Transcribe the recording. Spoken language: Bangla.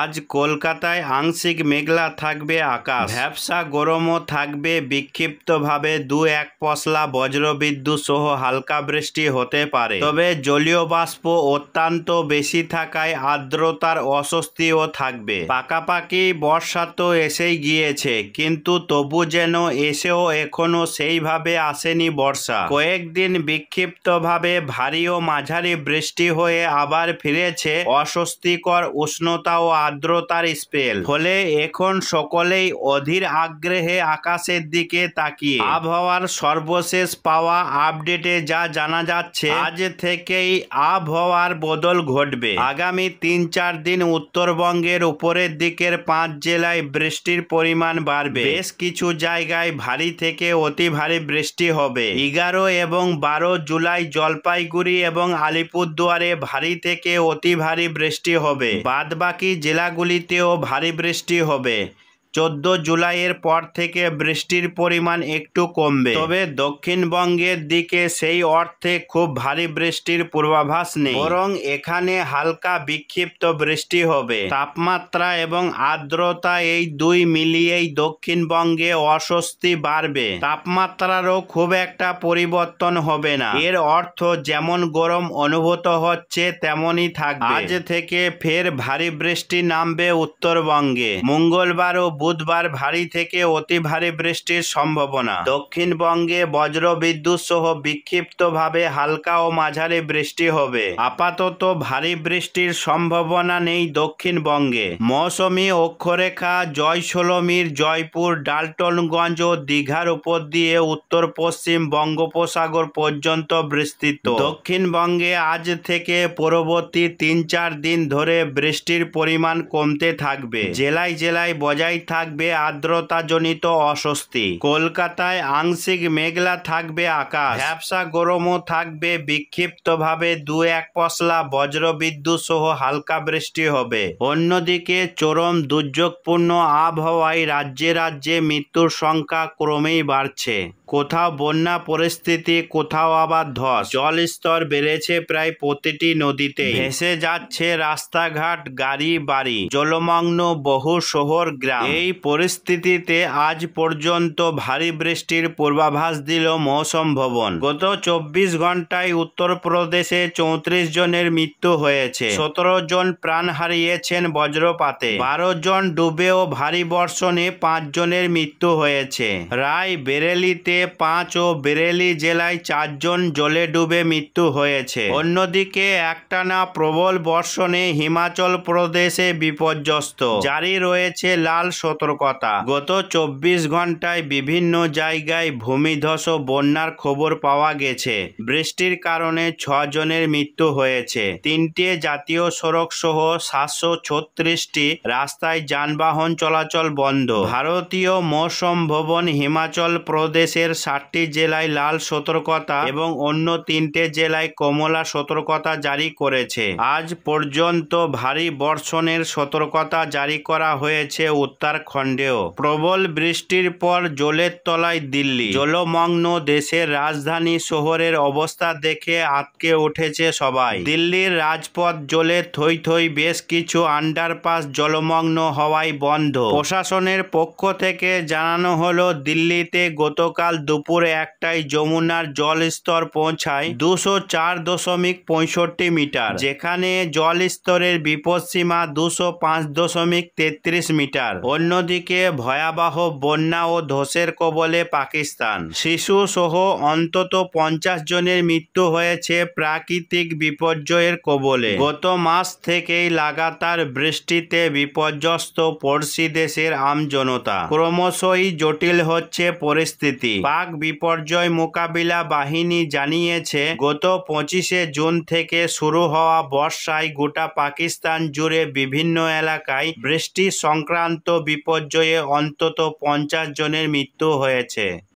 আজ কলকাতায় আংশিক মেঘলা থাকবে আকাশ ভ্যাবসা গরমও থাকবে বিক্ষিপ্তভাবে দু এক পশলা বজ্রবিদ্যুৎ সহ হালকা বৃষ্টি হতে পারে তবে জলীয় বাষ্প অত্যন্ত বেশি থাকায় আর্দ্রতার অস্বস্তিও থাকবে পাকাপাকি বর্ষা তো এসেই গিয়েছে কিন্তু তবু যেন এসেও এখনো সেইভাবে আসেনি বর্ষা কয়েকদিন বিক্ষিপ্তভাবে ভারী ও মাঝারি বৃষ্টি হয়ে আবার ফিরেছে অস্বস্তিকর উষ্ণতাও আর্দ্রতার স্পেল ফলে এখন সকলেই অধীর আগ্রহে আকাশের দিকে তাকিয়ে আবহাওয়ার সর্বশেষ পাওয়া আপডেটে যা জানা যাচ্ছে আজ থেকেই আবহাওয়ার বদল ঘটবে আগামী তিন চার দিন উত্তরবঙ্গের উপরের দিকের পাঁচ জেলায় বৃষ্টির পরিমাণ বাড়বে বেশ কিছু জায়গায় ভারী থেকে অতি ভারী বৃষ্টি হবে এগারো এবং বারো জুলাই জলপাইগুড়ি এবং আলিপুরদুয়ারে ভারী থেকে অতি ভারী বৃষ্টি হবে বাদবাকি জেলাগুলিতেও ভারী বৃষ্টি হবে চোদ্দ জুলাইয়ের পর থেকে বৃষ্টির পরিমাণ একটু কমবে তবে দক্ষিণবঙ্গের দিকে সেই অর্থে খুব ভারী বৃষ্টির পূর্বাভাস নেই বরং এখানে হালকা বিক্ষিপ্ত বৃষ্টি হবে তাপমাত্রা এবং আর্দ্রতা এই দুই মিলিয়েই দক্ষিণবঙ্গে অস্বস্তি বাড়বে তাপমাত্রারও খুব একটা পরিবর্তন হবে না এর অর্থ যেমন গরম অনুভূত হচ্ছে তেমনই থাকবে আজ থেকে ফের ভারী বৃষ্টি নামবে উত্তরবঙ্গে মঙ্গলবার ও বুধবার ভারী থেকে অতি ভারী বৃষ্টির সম্ভাবনা দক্ষিণবঙ্গে বজ্রবিদ্যুৎ সহ বিক্ষিপ্তভাবে হালকা ও মাঝারি বৃষ্টি হবে আপাতত ভারী বৃষ্টির সম্ভাবনা নেই দক্ষিণবঙ্গে মৌসুমি অক্ষরেখা জয়সলমীর জয়পুর ডালটনগঞ্জ ও দীঘার উপর দিয়ে উত্তর পশ্চিম বঙ্গোপসাগর পর্যন্ত বিস্তৃত দক্ষিণবঙ্গে আজ থেকে পরবর্তী তিন চার দিন ধরে বৃষ্টির পরিমাণ কমতে থাকবে জেলায় জেলায় বজায় থাকবে আর্দ্রতাজনিত অস্বস্তি কলকাতায় আংশিক মেঘলা থাকবে আকাশ ব্যবসা গরমও থাকবে বিক্ষিপ্তভাবে দু এক পশলা বজ্রবিদ্যুৎ সহ হালকা বৃষ্টি হবে অন্যদিকে চরম দুর্যোগপূর্ণ আবহাওয়ায় রাজ্যে রাজ্যে মৃত্যুর সংখ্যা ক্রমেই বাড়ছে কোথাও বন্যা পরিস্থিতি কোথাও আবার ধস জলস্তর বেড়েছে প্রায় প্রতিটি নদীতে ভেসে যাচ্ছে রাস্তাঘাট গাড়ি বাড়ি জলমগ্ন বহু শহর গ্রাম এই পরিস্থিতিতে আজ পর্যন্ত ভারী বৃষ্টির পূর্বাভাস দিল মৌসম ভবন গত চব্বিশ ঘন্টায় উত্তরপ্রদেশে চৌত্রিশ জনের মৃত্যু হয়েছে সতেরো জন প্রাণ হারিয়েছেন বজ্রপাতে বারো জন ডুবে ও ভারী বর্ষণে পাঁচ জনের মৃত্যু হয়েছে রায় বেরেলিতে পাঁচ ও বেরেলি জেলায় চারজন জলে ডুবে মৃত্যু হয়েছে অন্যদিকে একটানা প্রবল বর্ষণে হিমাচল প্রদেশে বিপর্যস্ত জারি রয়েছে লাল সতর্কতা গত চব্বিশ ঘন্টায় বিভিন্ন জায়গায় ভূমিধস ও বন্যার খবর পাওয়া গেছে বৃষ্টির কারণে ছজনের মৃত্যু হয়েছে তিনটি জাতীয় সড়ক সহ সাতশো ছত্রিশটি রাস্তায় যানবাহন চলাচল বন্ধ ভারতীয় মৌসম ভবন হিমাচল প্রদেশের ষাটটি জেলায় লাল সতর্কতা এবং অন্য তিনটে জেলায় কমলা সতর্কতা জারি করেছে আজ পর্যন্ত ভারী বর্ষণের সতর্কতা জারি করা হয়েছে উত্তর ঝাড়খণ্ডেও প্রবল বৃষ্টির পর জলের তলায় দিল্লি জলমগ্ন দেশের রাজধানী শহরের অবস্থা দেখে আটকে উঠেছে সবাই দিল্লির রাজপথ জলে থই থই বেশ কিছু আন্ডারপাস জলমগ্ন হওয়ায় বন্ধ প্রশাসনের পক্ষ থেকে জানানো হলো দিল্লিতে গতকাল দুপুর একটাই যমুনার জলস্তর পৌঁছায় দুশো চার দশমিক পঁয়ষট্টি মিটার যেখানে জলস্তরের বিপদসীমা দুশো পাঁচ দশমিক তেত্রিশ মিটার অন্য অন্যদিকে ভয়াবহ বন্যা ও ধসের কবলে পাকিস্তান শিশু সহ অন্তত পঞ্চাশ জনের মৃত্যু হয়েছে প্রাকৃতিক বিপর্যয়ের কবলে গত মাস থেকেই লাগাতার বৃষ্টিতে বিপর্যস্ত পড়শি দেশের আমজনতা ক্রমশই জটিল হচ্ছে পরিস্থিতি পাক বিপর্যয় মোকাবিলা বাহিনী জানিয়েছে গত পঁচিশে জুন থেকে শুরু হওয়া বর্ষায় গোটা পাকিস্তান জুড়ে বিভিন্ন এলাকায় বৃষ্টি সংক্রান্ত বিপর্যয়ে অন্তত পঞ্চাশ জনের মৃত্যু হয়েছে